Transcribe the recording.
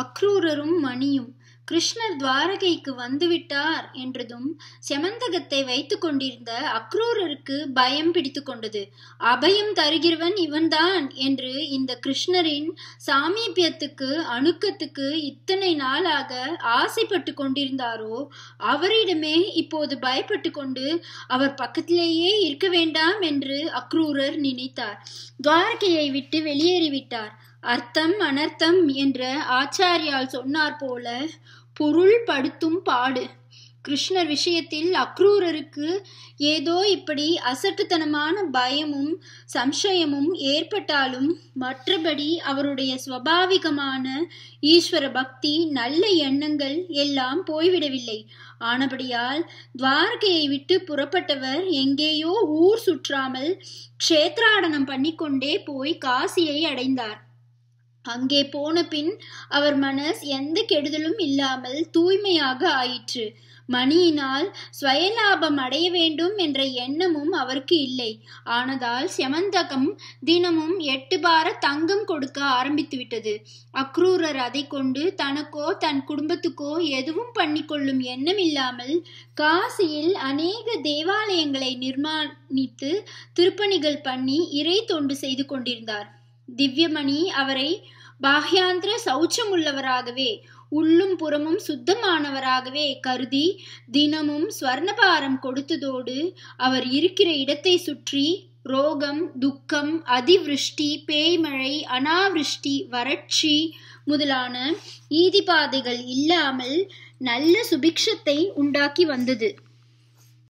அக்ரூரரும் மணியும் கிருஷ்ணர் துவாரகைக்கு வந்துவிட்டார் என்றதும் செமந்தகத்தை வைத்து கொண்டிருந்த அக்ரூரருக்கு பயம் பிடித்து கொண்டது அபயம் தருகிறவன் இவன்தான் என்று இந்த கிருஷ்ணரின் சாமீபியத்துக்கு அணுக்கத்துக்கு இத்தனை நாளாக ஆசைப்பட்டு கொண்டிருந்தாரோ அவரிடமே இப்போது பயப்பட்டு கொண்டு அவர் பக்கத்திலேயே இருக்க வேண்டாம் என்று அக்ரூரர் நினைத்தார் துவாரகையை விட்டு வெளியேறிவிட்டார் அர்த்தம் அனர்த்தம் என்ற ஆச்சாரியால் சொன்னார் போல பொருள் படுத்தும் பாடு கிருஷ்ணர் விஷயத்தில் அக்ரூரருக்கு ஏதோ இப்படி அசட்டுத்தனமான பயமும் சம்சயமும் ஏற்பட்டாலும் மற்றபடி அவருடைய சுவாபாவிகமான ஈஸ்வர பக்தி நல்ல எண்ணங்கள் எல்லாம் போய்விடவில்லை ஆனபடியால் துவாரகையை விட்டு புறப்பட்டவர் எங்கேயோ ஊர் சுற்றாமல் க்ஷேத்ராடனம் பண்ணிக்கொண்டே போய் காசியை அடைந்தார் அங்கே போன பின் அவர் மனஸ் எந்த கெடுதலும் இல்லாமல் தூய்மையாக ஆயிற்று மணியினால் சுயலாபம் அடைய வேண்டும் என்ற எண்ணமும் அவருக்கு இல்லை ஆனதால் செமந்தகம் தினமும் எட்டு பார தங்கம் கொடுக்க ஆரம்பித்துவிட்டது அக்ரூரர் அதை கொண்டு தனக்கோ தன் குடும்பத்துக்கோ எதுவும் பண்ணிக்கொள்ளும் எண்ணம் இல்லாமல் காசியில் அநேக தேவாலயங்களை நிர்மாணித்து திருப்பணிகள் பண்ணி இறை தொண்டு செய்து கொண்டிருந்தார் திவ்யமணி அவரை பாஹ்யாந்திர உள்ளவராகவே உள்ளும் புறமும் சுத்தமானவராகவே கருதி தினமும் ஸ்வர்ணபாரம் கொடுத்ததோடு அவர் இருக்கிற இடத்தை சுற்றி ரோகம் துக்கம் அதிவிருஷ்டி பேய்மழை அனாவிருஷ்டி வறட்சி முதலான ஈதிபாதைகள் இல்லாமல் நல்ல சுபிக்ஷத்தை உண்டாக்கி வந்தது